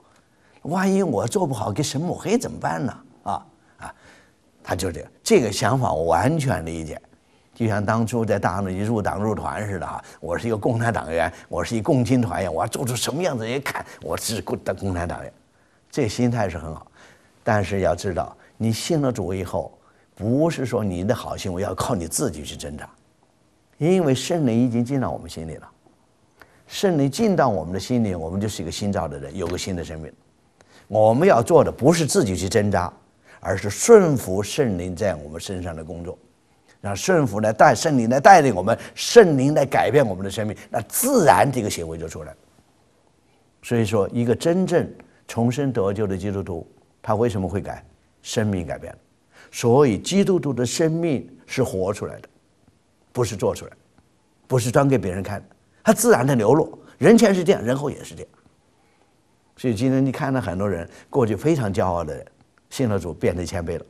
Speaker 1: 万一我做不好给神抹黑怎么办呢？啊。他就是这个这个想法，我完全理解。就像当初在大陆一入党入团似的哈，我是一个共产党员，我是一共青团员，我要做出什么样子？一看，我是共的共产党员，这心态是很好。但是要知道，你信了主以后，不是说你的好行为要靠你自己去挣扎，因为圣灵已经进到我们心里了。圣灵进到我们的心里，我们就是一个新造的人，有个新的生命。我们要做的不是自己去挣扎。而是顺服圣灵在我们身上的工作，让顺服来带圣灵来带领我们，圣灵来改变我们的生命，那自然这个行为就出来。所以说，一个真正重生得救的基督徒，他为什么会改？生命改变了。所以，基督徒的生命是活出来的，不是做出来，不是装给别人看的，他自然的流露。人前是这样，人后也是这样。所以，今天你看到很多人过去非常骄傲的人。信了主变得谦卑了，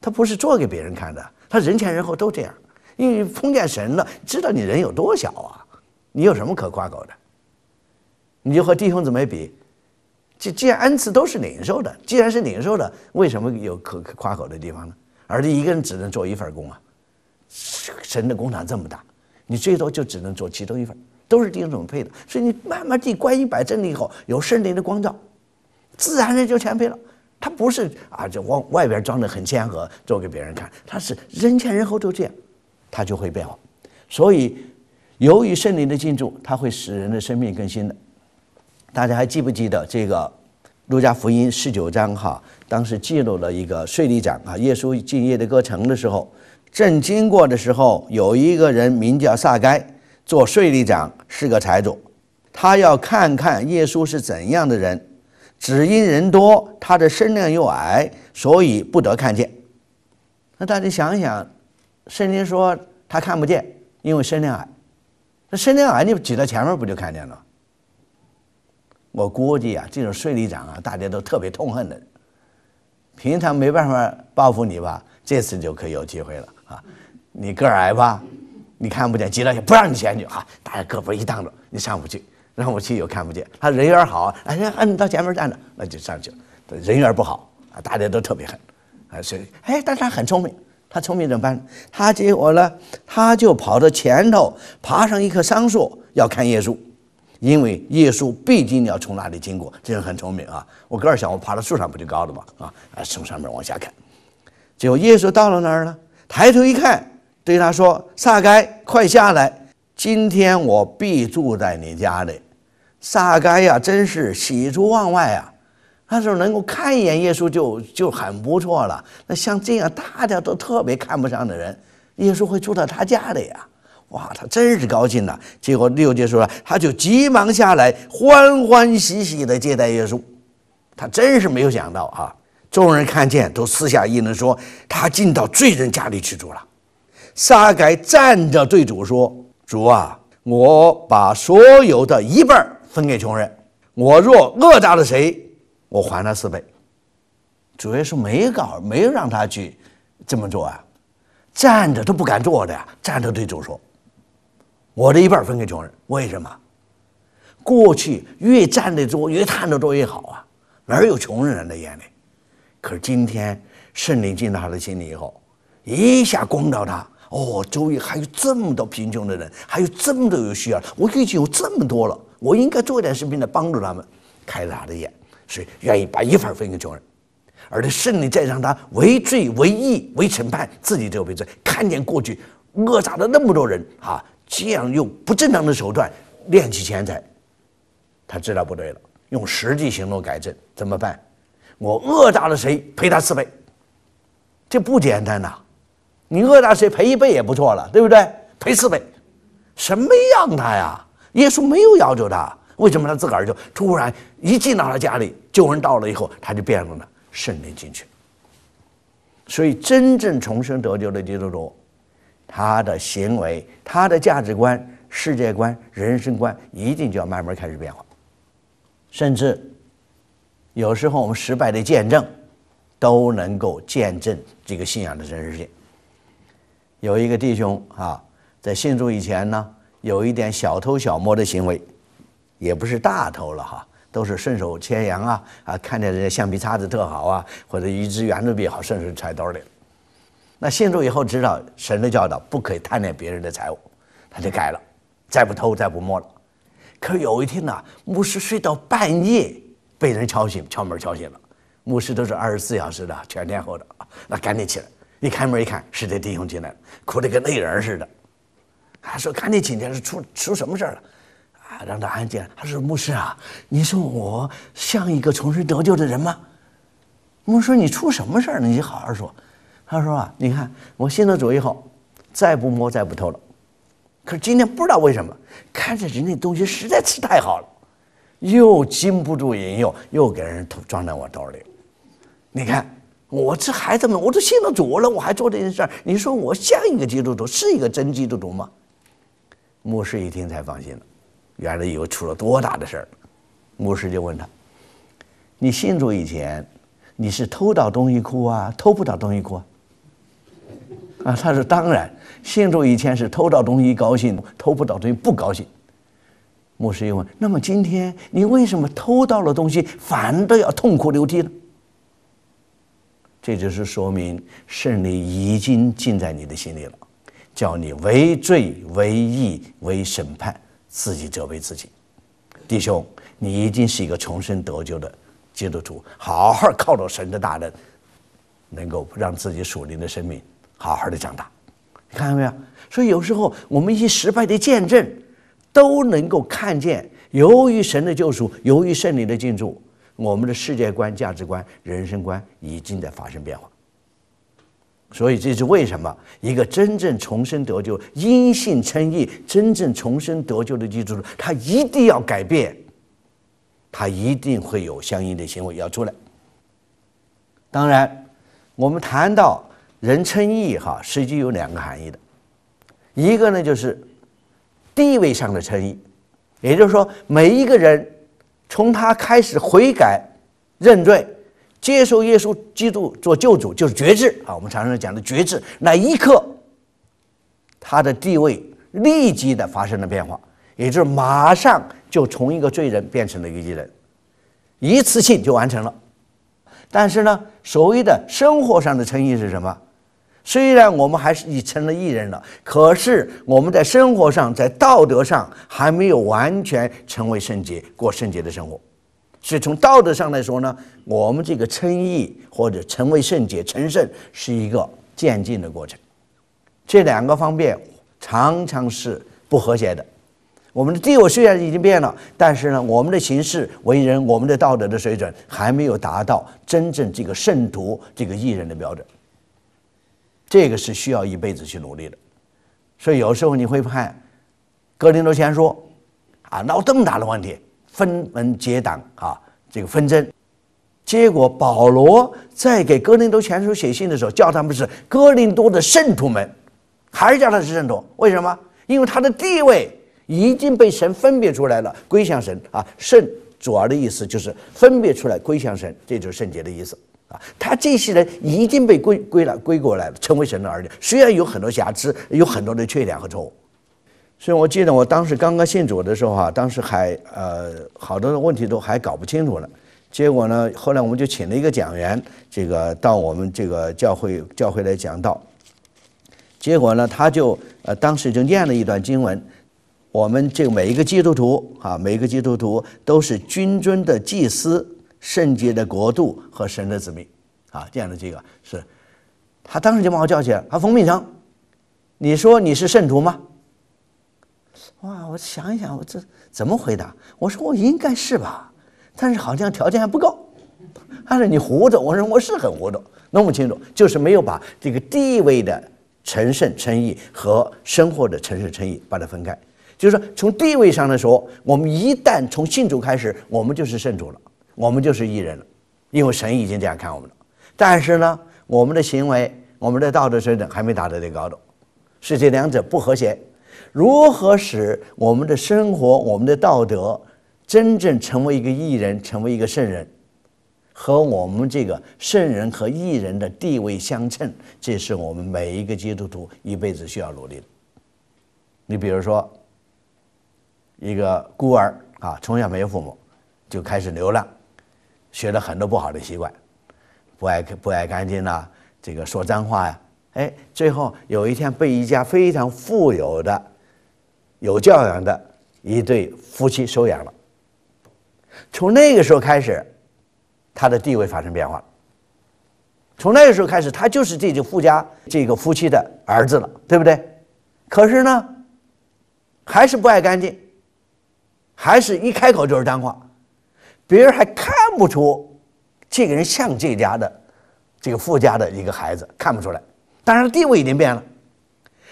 Speaker 1: 他不是做给别人看的，他人前人后都这样，因为碰见神了，知道你人有多小啊，你有什么可夸口的？你就和弟兄姊妹比，既既然恩赐都是领受的，既然是领受的，为什么有可夸口的地方呢？而且一个人只能做一份工啊，神的工厂这么大，你最多就只能做其中一份，都是弟兄姊妹的，所以你慢慢地观音摆正了以后，有圣灵的光照，自然人就谦卑了。他不是啊，这往外边装的很谦和，做给别人看。他是人前人后都这样，他就会变化。所以，由于圣灵的进驻，它会使人的生命更新的。大家还记不记得这个《路加福音》十九章哈？当时记录了一个税吏长啊，耶稣进耶的歌城的时候，正经过的时候，有一个人名叫撒该，做税吏长，是个财主，他要看看耶稣是怎样的人。只因人多，他的身量又矮，所以不得看见。那大家想想，圣经说他看不见，因为身量矮。那身量矮，你挤到前面不就看见了？我估计啊，这种税吏长啊，大家都特别痛恨的。平常没办法报复你吧？这次就可以有机会了啊！你个儿矮吧，你看不见，挤到也不让你前去啊！大家胳膊一挡着，你上不去。让我去又看不见，他人缘好，哎，呀，你到前面站着，那就上去了。人缘不好啊，大家都特别恨，啊，所以，哎，但他很聪明，他聪明怎么办？他结果呢，他就跑到前头，爬上一棵桑树，要看耶稣，因为耶稣毕竟要从那里经过，这人很聪明啊。我个儿小，我爬到树上不就高了吗？啊，从上面往下看，结果耶稣到了那儿了，抬头一看，对他说：“撒该，快下来，今天我必住在你家里。”撒该呀，真是喜出望外啊！那时候能够看一眼耶稣就就很不错了。那像这样大家都特别看不上的人，耶稣会住到他家里呀？哇，他真是高兴了。结果六戒说了，他就急忙下来，欢欢喜喜地接待耶稣。他真是没有想到啊！众人看见，都私下议论说他进到罪人家里去住了。撒该站着对主说：“主啊，我把所有的一半。”分给穷人，我若饿到了谁，我还他四倍。主要是没搞，没让他去这么做啊，站着都不敢坐的呀。站着对主说：“我的一半分给穷人，为什么？过去越站得多，越看得多越好啊，哪有穷人的眼泪？可是今天圣灵进到他的心里以后，一下光照他，哦，周围还有这么多贫穷的人，还有这么多有需要，我已经有这么多了。”我应该做一点事情来帮助他们，开了他的眼，所以愿意把一份分给穷人，而且胜利再让他为罪为义为审判自己这个罪，看见过去扼诈了那么多人啊，这样用不正当的手段敛取钱财，他知道不对了，用实际行动改正怎么办？我讹诈了谁赔他四倍，这不简单呐！你讹诈谁赔一倍也不错了，对不对？赔四倍，什么样他呀？耶稣没有要求他，为什么他自个儿就突然一进到他家里，救人到了以后，他就变了呢？圣灵进去，所以真正重生得救的基督徒，他的行为、他的价值观、世界观、人生观，一定就要慢慢开始变化。甚至有时候我们失败的见证，都能够见证这个信仰的真实性。有一个弟兄啊，在信主以前呢。有一点小偷小摸的行为，也不是大偷了哈，都是顺手牵羊啊啊，看见人家橡皮擦子特好啊，或者一支圆珠笔好，顺手揣兜里那信主以后知道神的教导，不可以贪恋别人的财物，他就改了，再不偷，再不摸了。可是有一天呢，牧师睡到半夜被人敲醒，敲门敲醒了。牧师都是二十四小时的全天候的，那赶紧起来，一开门一看，是这弟兄进来了，哭得跟泪人似的。他说：“看你今天是出出什么事儿了？”啊，让他安静。他说：“牧师啊，你说我像一个重生得救的人吗？”牧师，你出什么事儿你好好说。他说：“啊，你看我信了主以后，再不摸，再不偷了。可是今天不知道为什么，看着人家东西实在太好了，又禁不住引诱，又给人装在我兜里。你看我这孩子们，我都信了主了，我还做这件事儿。你说我像一个基督徒，是一个真基督徒吗？”牧师一听才放心了，原来有出了多大的事儿。牧师就问他：“你信主以前，你是偷到东西哭啊，偷不到东西哭啊？”啊，他说：“当然，信主以前是偷到东西高兴，偷不到东西不高兴。”牧师又问：“那么今天你为什么偷到了东西，反倒要痛哭流涕呢？”这就是说明圣利已经进在你的心里了。叫你为罪为义为审判自己责为自己，弟兄，你一定是一个重生得救的基督徒，好好靠着神的大能，能够让自己属灵的生命好好的长大。你看到没有？所以有时候我们一些失败的见证都能够看见，由于神的救赎，由于圣灵的进驻，我们的世界观、价值观、人生观已经在发生变化。所以这是为什么？一个真正重生得救、因信称义、真正重生得救的基徒，他一定要改变，他一定会有相应的行为要出来。当然，我们谈到人称义哈，实际有两个含义的，一个呢就是地位上的称义，也就是说，每一个人从他开始悔改认罪。接受耶稣基督做救主就是觉知啊！我们常常讲的觉知，那一刻他的地位立即的发生了变化，也就是马上就从一个罪人变成了一个义人，一次性就完成了。但是呢，所谓的生活上的称义是什么？虽然我们还是已成了义人了，可是我们在生活上、在道德上还没有完全成为圣洁，过圣洁的生活。所以从道德上来说呢，我们这个称义或者成为圣洁、成圣是一个渐进的过程。这两个方面常常是不和谐的。我们的地位虽然已经变了，但是呢，我们的形式、为人、我们的道德的水准还没有达到真正这个圣徒、这个艺人的标准。这个是需要一辈子去努力的。所以有时候你会看格林德先说啊，闹这么大的问题。分门结党啊，这个纷争，结果保罗在给哥林多前书写信的时候，叫他们是哥林多的圣徒们，还是叫他是圣徒？为什么？因为他的地位已经被神分别出来了，归向神啊。圣主儿的意思就是分别出来归向神，这就是圣洁的意思啊。他这些人已经被归归了归过来了，成为神的儿女，虽然有很多瑕疵，有很多的缺点和错误。所以我记得我当时刚刚信主的时候哈，当时还呃好多的问题都还搞不清楚了。结果呢，后来我们就请了一个讲员，这个到我们这个教会教会来讲道。结果呢，他就呃当时就念了一段经文：我们这个每一个基督徒啊，每一个基督徒都是君尊的祭司、圣洁的国度和神的子民啊，这样的这个是。他当时就把我叫起来，他冯必成，你说你是圣徒吗？哇，我想一想，我这怎么回答？我说我应该是吧，但是好像条件还不够。他说你活着，我说我是很活着，弄不清楚，就是没有把这个地位的称圣诚意和生活的诚圣诚意把它分开。就是说，从地位上来说，我们一旦从信主开始，我们就是圣主了，我们就是异人了，因为神已经这样看我们了。但是呢，我们的行为，我们的道德水准还没达到这高度，是这两者不和谐。如何使我们的生活、我们的道德真正成为一个艺人，成为一个圣人，和我们这个圣人和艺人的地位相称？这是我们每一个基督徒一辈子需要努力的。你比如说，一个孤儿啊，从小没有父母，就开始流浪，学了很多不好的习惯，不爱不爱干净呐，这个说脏话呀。哎，最后有一天被一家非常富有的、有教养的一对夫妻收养了。从那个时候开始，他的地位发生变化。从那个时候开始，他就是这个富家这个夫妻的儿子了，对不对？可是呢，还是不爱干净，还是一开口就是脏话，别人还看不出这个人像这家的这个富家的一个孩子，看不出来。当然，地位已经变了，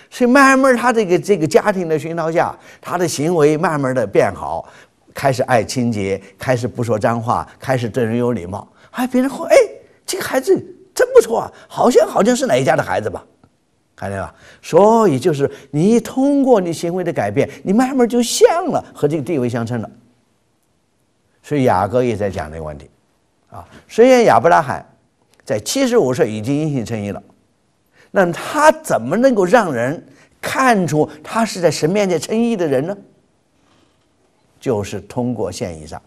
Speaker 1: 所以慢慢他这个这个家庭的熏陶下，他的行为慢慢的变好，开始爱清洁，开始不说脏话，开始对人有礼貌。哎，别人说，哎，这个孩子真不错啊，好像好像是哪一家的孩子吧？看见吧？所以就是你通过你行为的改变，你慢慢就像了，和这个地位相称了。所以雅各也在讲这个问题，啊，虽然亚伯拉罕在七十五岁已经因信称义了。那他怎么能够让人看出他是在神面前称义的人呢？就是通过献象。上。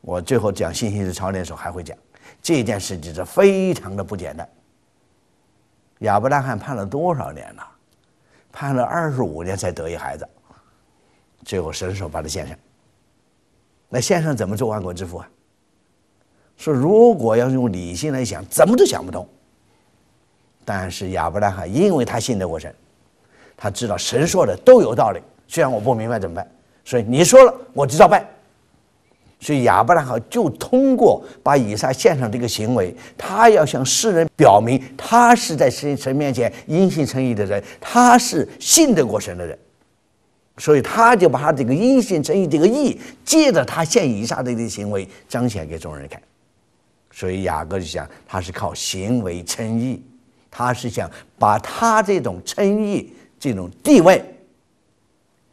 Speaker 1: 我最后讲信心的操练的时候还会讲，这件事情是非常的不简单。亚伯拉罕判了多少年了？判了二十五年才得一孩子，最后神手把他献上。那献上怎么做万国之父啊？说如果要用理性来想，怎么都想不通。但是亚伯拉罕，因为他信得过神，他知道神说的都有道理，虽然我不明白怎么办，所以你说了我就照办。所以亚伯拉罕就通过把以撒献上这个行为，他要向世人表明，他是在神神面前因信诚意的人，他是信得过神的人。所以他就把他这个因信诚意这个义，借着他献以撒这个行为彰显给众人看。所以雅各就讲，他是靠行为称义。他是想把他这种称义、这种地位，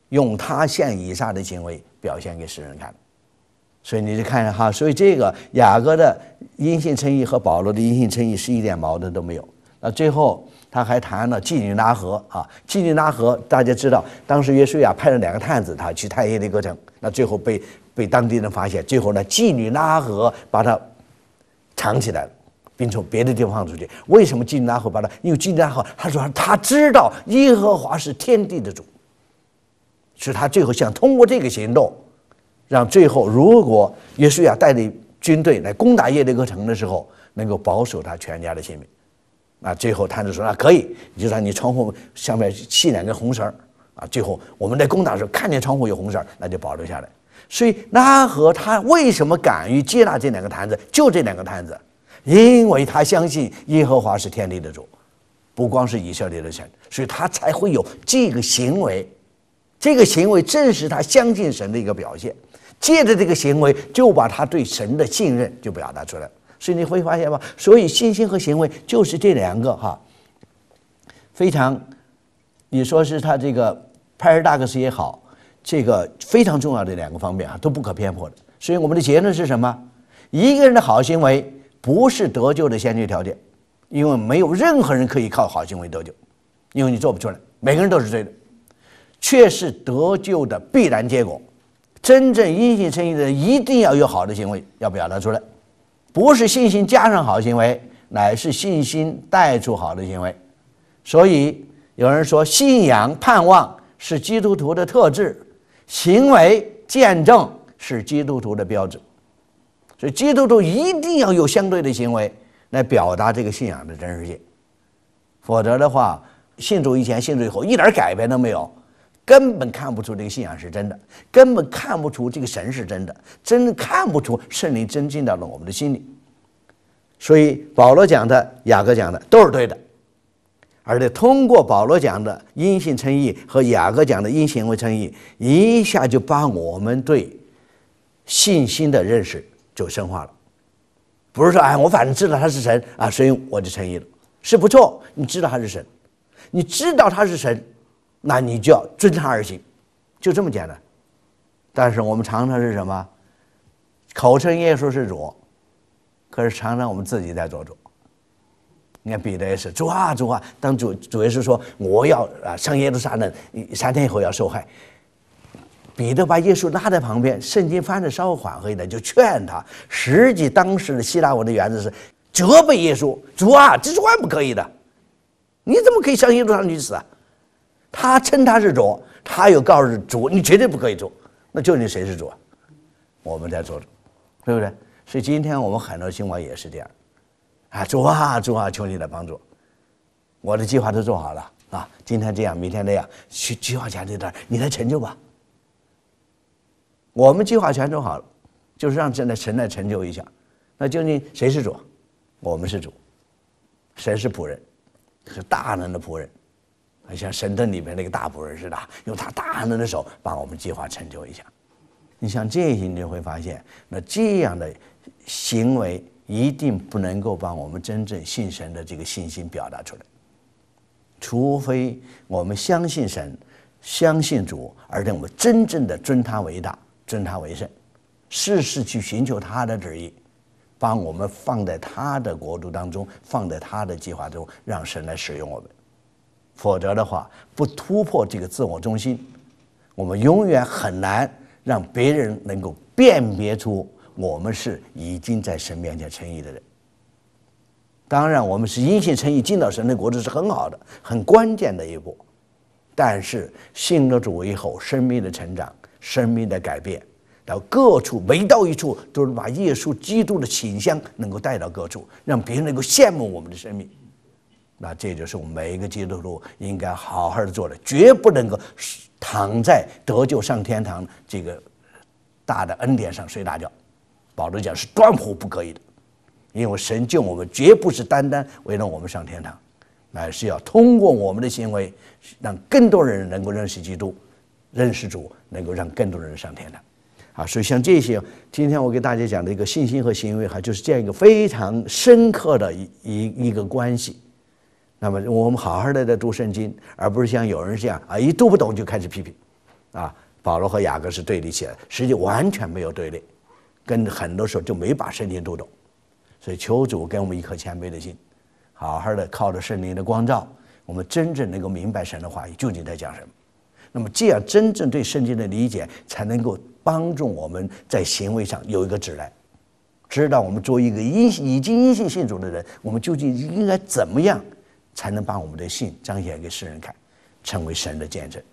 Speaker 1: 用他献以下的行为表现给世人看，所以你就看哈，所以这个雅各的阴性称义和保罗的阴性称义是一点矛盾都没有。那最后他还谈了妓女拉合啊，妓女拉合大家知道，当时约书亚派了两个探子他去探耶利哥城，那最后被被当地人发现，最后呢妓女拉合把他藏起来了。并从别的地方放出去。为什么进坛后把他？因为进坛后，他说他知道耶和华是天地的主，所以他最后想通过这个行动，让最后如果耶稣亚带领军队来攻打耶利撒城的时候，能够保守他全家的性命。啊，最后坛子说那可以，你就让你窗户上面系两根红绳啊，最后我们在攻打的时候看见窗户有红绳那就保留下来。所以拉和他为什么敢于接纳这两个坛子？就这两个坛子。因为他相信耶和华是天地的主，不光是以色列的神，所以他才会有这个行为。这个行为正是他相信神的一个表现，借着这个行为，就把他对神的信任就表达出来。所以你会发现吗？所以信心和行为就是这两个哈，非常，你说是他这个 paradox 也好，这个非常重要的两个方面啊，都不可偏颇的。所以我们的结论是什么？一个人的好行为。不是得救的先决条件，因为没有任何人可以靠好行为得救，因为你做不出来。每个人都是罪的，却是得救的必然结果。真正因信称义的人一定要有好的行为要表达出来，不是信心加上好行为，乃是信心带出好的行为。所以有人说，信仰盼望是基督徒的特质，行为见证是基督徒的标准。所以，基督徒一定要有相对的行为来表达这个信仰的真实性，否则的话，信主以前、信主以后一点改变都没有，根本看不出这个信仰是真的，根本看不出这个神是真的，真看不出圣灵真进到了我们的心里。所以，保罗讲的、雅各讲的都是对的，而且通过保罗讲的因信称义和雅各讲的因行为称义，一下就把我们对信心的认识。就深化了，不是说哎，我反正知道他是神啊，所以我就成意了，是不错。你知道他是神，你知道他是神，那你就要遵他而行，就这么简单。但是我们常常是什么口称耶稣是主，可是常常我们自己在做主。你看彼得也是主啊主啊，当主主耶稣说我要啊上耶路撒冷，三天以后要受害。彼得把耶稣拉在旁边，圣经翻的稍微缓和一点，就劝他。实际当时的希腊文的原则是“责备耶稣，主啊，这是万不可以的！你怎么可以相信路上女子啊？”他称他是主，他又告诉主：“你绝对不可以做，那就你谁是主啊？我们在做主，对不对？”所以今天我们很多新闻也是这样啊：“主啊，主啊，求你的帮助，我的计划都做好了啊，今天这样，明天那样，去计划前这段，你来成就吧。”我们计划全做好了，就是让神来神来成就一下。那究竟谁是主？我们是主，神是仆人？是大能的仆人，像神灯里面那个大仆人似的，用他大能的手把我们计划成就一下。你像这些，你就会发现，那这样的行为一定不能够把我们真正信神的这个信心表达出来。除非我们相信神，相信主，而且我们真正的尊他为大。尊他为圣，事事去寻求他的旨意，把我们放在他的国度当中，放在他的计划中，让神来使用我们。否则的话，不突破这个自我中心，我们永远很难让别人能够辨别出我们是已经在神面前称义的人。当然，我们是因信称义进到神的国度是很好的、很关键的一步，但是信了主以后生命的成长。生命的改变，到各处，每到一处，都是把耶稣基督的形象能够带到各处，让别人能够羡慕我们的生命。那这就是我们每一个基督徒应该好好的做的，绝不能够躺在得救上天堂这个大的恩典上睡大觉。保罗讲是断乎不可以的，因为神救我们绝不是单单为了我们上天堂，而是要通过我们的行为，让更多人能够认识基督。认识主能够让更多人上天的，啊，所以像这些，今天我给大家讲的一个信心和行为，哈，就是这样一个非常深刻的一一一个关系。那么我们好好的在读圣经，而不是像有人这样啊，一读不懂就开始批评，啊，保罗和雅各是对立起来，实际完全没有对立，跟很多时候就没把圣经读懂。所以求主跟我们一颗谦卑的心，好好的靠着圣灵的光照，我们真正能够明白神的话语究竟在讲什么。那么，这样真正对圣经的理解，才能够帮助我们在行为上有一个指南，知道我们作为一个已已经因信信主的人，我们究竟应该怎么样，才能把我们的信彰显给世人看，成为神的见证。